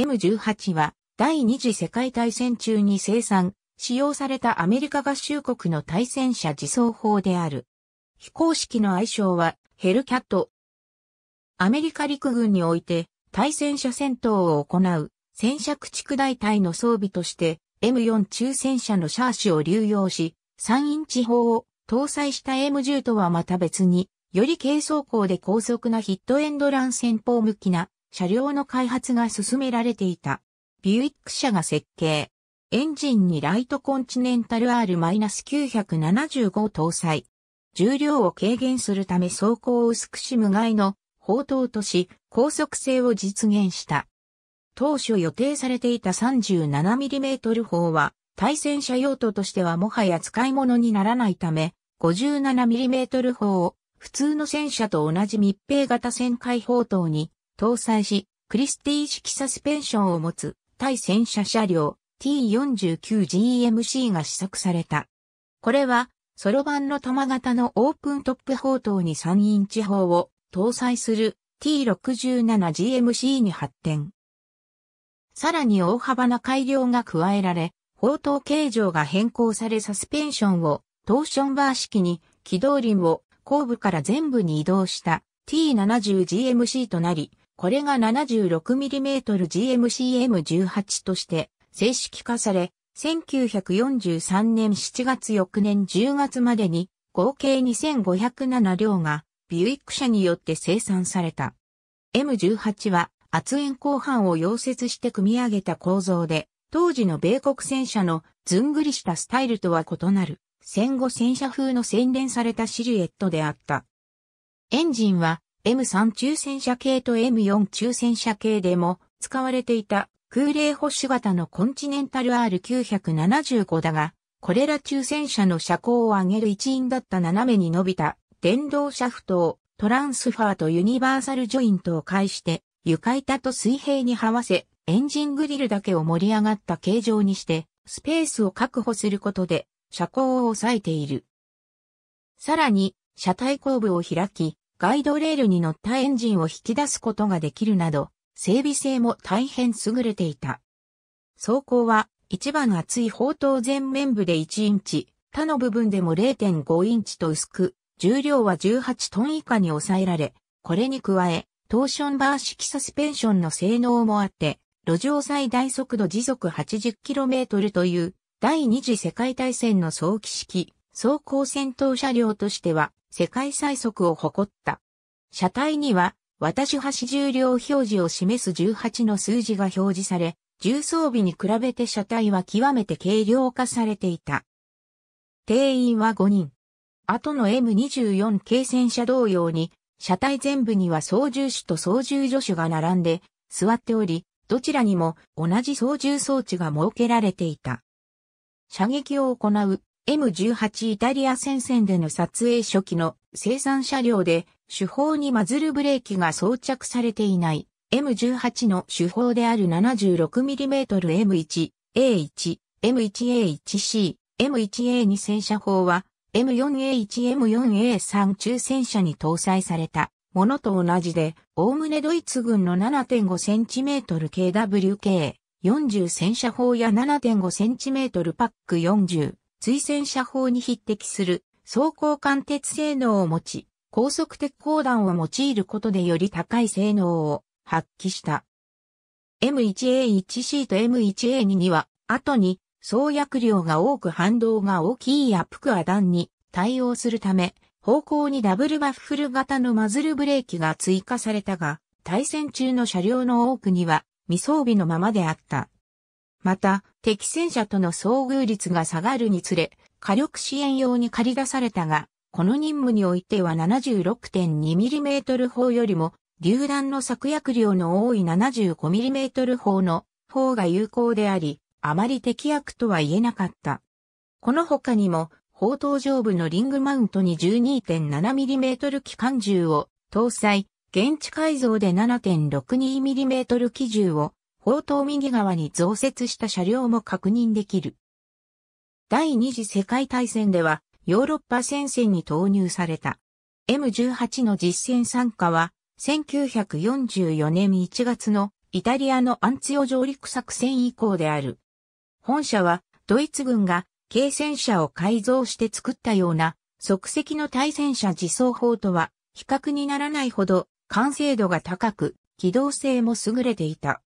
M18 は第二次世界大戦中に生産、使用されたアメリカ合衆国の対戦車自走砲である。非公式の愛称はヘルキャット。アメリカ陸軍において対戦車戦闘を行う戦車駆逐大隊の装備として M4 中戦車のシャーシを流用し3インチ砲を搭載した M10 とはまた別により軽装甲で高速なヒットエンドラン戦法向きな車両の開発が進められていた。ビュイック社が設計。エンジンにライトコンチネンタル R-975 搭載。重量を軽減するため走行を薄くし無害の砲塔とし、高速性を実現した。当初予定されていた 37mm 砲は、対戦車用途としてはもはや使い物にならないため、57mm 砲を普通の戦車と同じ密閉型旋回砲塔に搭載し、クリスティ式サスペンションを持つ対戦車車両 T49GMC が試作された。これは、ソロ版の玉型のオープントップ砲塔に3インチ砲を搭載する T67GMC に発展。さらに大幅な改良が加えられ、砲塔形状が変更されサスペンションをトーションバー式に、軌道輪を後部から全部に移動した T70GMC となり、これが 76mmGMCM18 として正式化され、1943年7月翌年10月までに合計2507両がビュイック社によって生産された。M18 は圧縁後半を溶接して組み上げた構造で、当時の米国戦車のずんぐりしたスタイルとは異なる戦後戦車風の洗練されたシルエットであった。エンジンは M3 中戦車系と M4 中戦車系でも使われていた空冷保守型のコンチネンタル R975 だが、これら中戦車の車高を上げる一因だった斜めに伸びた電動シャフトをトランスファーとユニバーサルジョイントを介して床板と水平に這わせエンジングリルだけを盛り上がった形状にしてスペースを確保することで車高を抑えている。さらに車体後部を開きガイドレールに乗ったエンジンを引き出すことができるなど、整備性も大変優れていた。走行は一番厚い砲塔前面部で1インチ、他の部分でも0.5インチと薄く、重量は18トン以下に抑えられ、これに加え、トーションバー式サスペンションの性能もあって、路上最大速度時速 80km という第二次世界大戦の早期式、走行戦闘車両としては世界最速を誇った。車体には、私橋重量表示を示す18の数字が表示され、重装備に比べて車体は極めて軽量化されていた。定員は5人。後の M24 軽戦車同様に、車体全部には操縦手と操縦助手が並んで、座っており、どちらにも同じ操縦装置が設けられていた。射撃を行う M18 イタリア戦線での撮影初期の生産車両で手法にマズルブレーキが装着されていない M18 の手法である 76mm M1A1、M1A1C、M1A2 戦車砲は M4A1、M4A3 中戦車に搭載されたものと同じで、おおむねドイツ軍の 7.5cm KWK40 戦車砲や 7.5cm パック40追戦車砲に匹敵する走行貫鉄性能を持ち、高速鉄砲弾を用いることでより高い性能を発揮した。M1A1C と M1A2 には、後に創薬量が多く反動が大きいアップクア弾に対応するため、方向にダブルバッフル型のマズルブレーキが追加されたが、対戦中の車両の多くには未装備のままであった。また、敵戦車との遭遇率が下がるにつれ、火力支援用に借り出されたが、この任務においては 76.2mm 砲よりも、榴弾の作薬量の多い 75mm 砲の砲が有効であり、あまり適役とは言えなかった。この他にも、砲塔上部のリングマウントに 12.7mm 機関銃を搭載、現地改造で 7.62mm 機銃を砲塔右側に増設した車両も確認できる。第二次世界大戦ではヨーロッパ戦線に投入された。M18 の実戦参加は1944年1月のイタリアのアンツヨ上陸作戦以降である。本社はドイツ軍が軽戦車を改造して作ったような即席の対戦車自走砲とは比較にならないほど完成度が高く機動性も優れていた。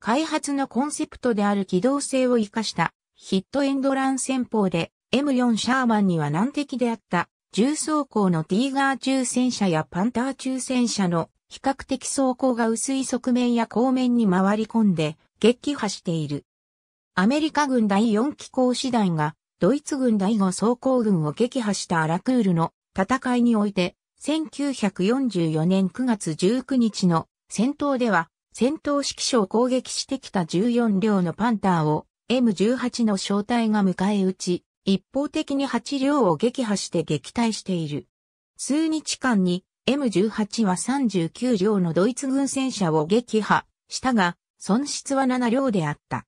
開発のコンセプトである機動性を生かしたヒットエンドラン戦法で M4 シャーマンには難敵であった重装甲のティーガー中戦車やパンター中戦車の比較的装甲が薄い側面や後面に回り込んで撃破している。アメリカ軍第4機構師団がドイツ軍第5装甲軍を撃破したアラクールの戦いにおいて1944年9月19日の戦闘では戦闘指揮所を攻撃してきた14両のパンターを M18 の小隊が迎え撃ち、一方的に8両を撃破して撃退している。数日間に M18 は39両のドイツ軍戦車を撃破したが、損失は7両であった。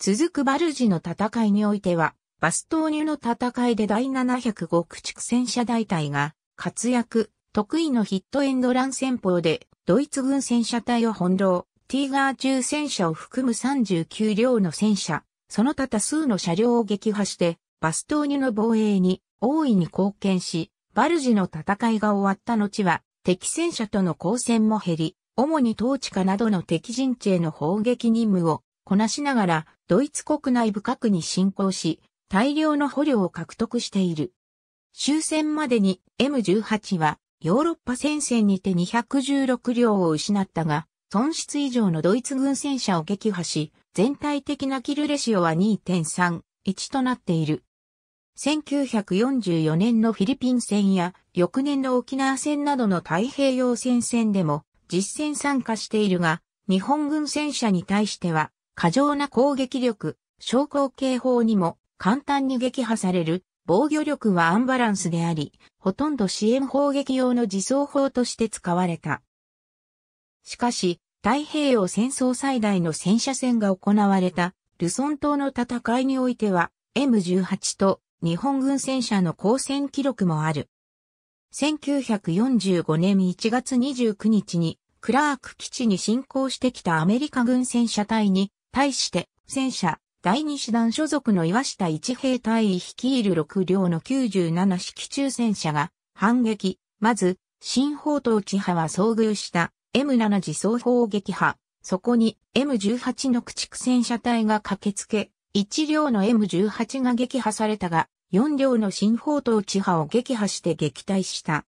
続くバルジの戦いにおいては、バス投入の戦いで第705駆逐戦車大隊が活躍、得意のヒットエンドラン戦法でドイツ軍戦車隊を翻弄、ティーガー中戦車を含む39両の戦車、その他多数の車両を撃破して、バストーニュの防衛に大いに貢献し、バルジの戦いが終わった後は、敵戦車との交戦も減り、主に統治下などの敵陣地への砲撃任務をこなしながら、ドイツ国内部核に侵攻し、大量の捕虜を獲得している。終戦までに M18 はヨーロッパ戦線にて216両を失ったが、損失以上のドイツ軍戦車を撃破し、全体的なキルレシオは2.3、1となっている。1944年のフィリピン戦や翌年の沖縄戦などの太平洋戦線でも実戦参加しているが、日本軍戦車に対しては過剰な攻撃力、昇降警報にも簡単に撃破される防御力はアンバランスであり、ほとんど支援砲撃用の自走砲として使われた。しかし、太平洋戦争最大の戦車戦が行われた、ルソン島の戦いにおいては、M18 と日本軍戦車の交戦記録もある。1945年1月29日に、クラーク基地に侵攻してきたアメリカ軍戦車隊に、対して、戦車、第二師団所属の岩下一兵隊率いる6両の97式中戦車が反撃。まず、新砲と地派は遭遇した M7 次総砲撃派。そこに M18 の駆逐戦車隊が駆けつけ、1両の M18 が撃破されたが、4両の新砲と地派を撃破して撃退した。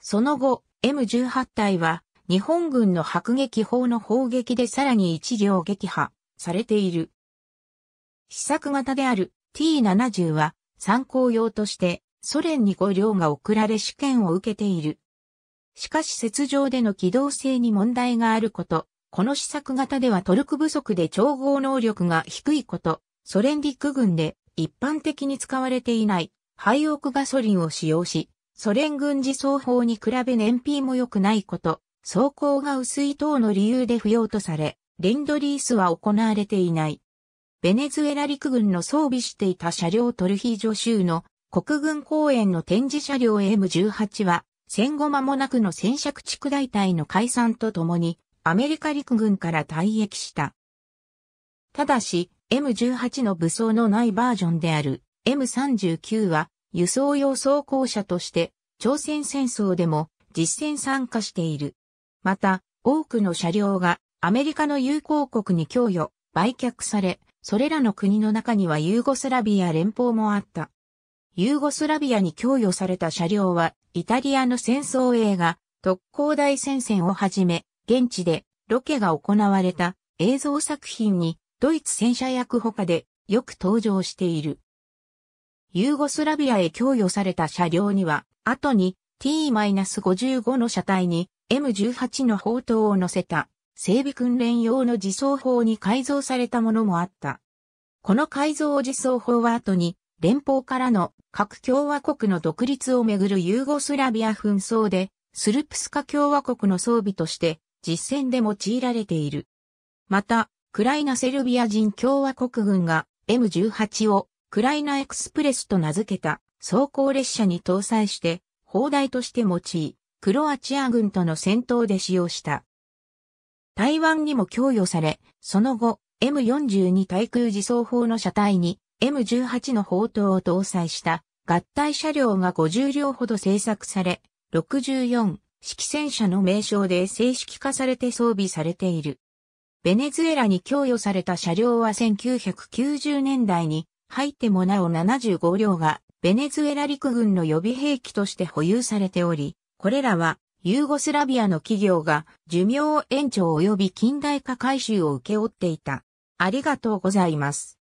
その後、M18 隊は日本軍の迫撃砲の砲撃でさらに1両撃破されている。試作型である T70 は参考用としてソ連に5両が送られ試験を受けている。しかし雪上での機動性に問題があること、この試作型ではトルク不足で調合能力が低いこと、ソ連陸軍で一般的に使われていない廃屋ガソリンを使用し、ソ連軍事走法に比べ燃費も良くないこと、走行が薄い等の理由で不要とされ、レンドリースは行われていない。ベネズエラ陸軍の装備していた車両トルヒージョ州の国軍公園の展示車両 M18 は戦後間もなくの戦車駆逐大隊の解散とともにアメリカ陸軍から退役した。ただし M18 の武装のないバージョンである M39 は輸送用装甲車として朝鮮戦争でも実戦参加している。また多くの車両がアメリカの友好国に供与、売却され、それらの国の中にはユーゴスラビア連邦もあった。ユーゴスラビアに供与された車両は、イタリアの戦争映画、特攻大戦線をはじめ、現地でロケが行われた映像作品に、ドイツ戦車役他でよく登場している。ユーゴスラビアへ供与された車両には、後に T-55 の車体に M18 の砲塔を乗せた整備訓練用の自走砲に改造されたものもあった。この改造自走砲は後に、連邦からの各共和国の独立をめぐるユーゴスラビア紛争で、スルプスカ共和国の装備として実戦で用いられている。また、クライナセルビア人共和国軍が M18 をクライナエクスプレスと名付けた走行列車に搭載して砲台として用い、クロアチア軍との戦闘で使用した。台湾にも供与され、その後、M42 対空自走砲の車体に M18 の砲塔を搭載した合体車両が50両ほど製作され、64式戦車の名称で正式化されて装備されている。ベネズエラに供与された車両は1990年代に入ってもなお75両がベネズエラ陸軍の予備兵器として保有されており、これらはユーゴスラビアの企業が寿命延長及び近代化改修を請け負っていた。ありがとうございます。